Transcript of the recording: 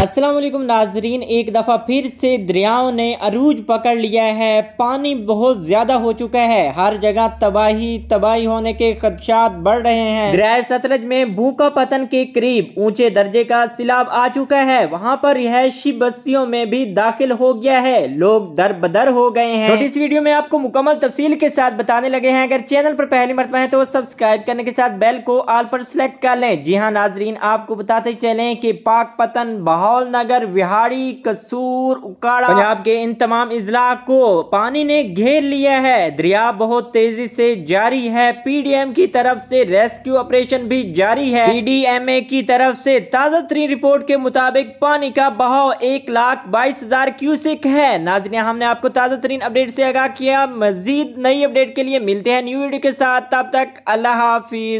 असलम नाजरीन एक दफ़ा फिर से दरियाओं ने अरूज पकड़ लिया है पानी बहुत ज़्यादा हो चुका है हर जगह तबाही तबाही होने के खदशात बढ़ रहे हैं दरिया सतलज में भूखा पतन के करीब ऊंचे दर्जे का सिलाब आ चुका है वहां पर रिहायशी बस्तियों में भी दाखिल हो गया है लोग दर बदर हो गए हैं तो इस वीडियो में आपको मुकम्मल तफसील के साथ बताने लगे हैं अगर चैनल पर पहली मरतबा है तो सब्सक्राइब करने के साथ बेल को आल पर सेलेक्ट कर लें जी हाँ नाजरीन आपको बताते चलें कि पाक पतन बहुत नगर बिहारी कसूर उकाड़ा पंजाब के इन तमाम अजला को पानी ने घेर लिया है दरिया बहुत तेजी से जारी है पीडीएम की तरफ से रेस्क्यू ऑपरेशन भी जारी है पीडीएमए की तरफ से ताजा तरीन रिपोर्ट के मुताबिक पानी का बहाव एक लाख बाईस हजार क्यूसिक है नाजन हमने आपको ताजा तरीन अपडेट से आगाह किया मजीद नई अपडेट के लिए मिलते हैं न्यू वीडियो के साथ तब तक अल्लाह हाफिज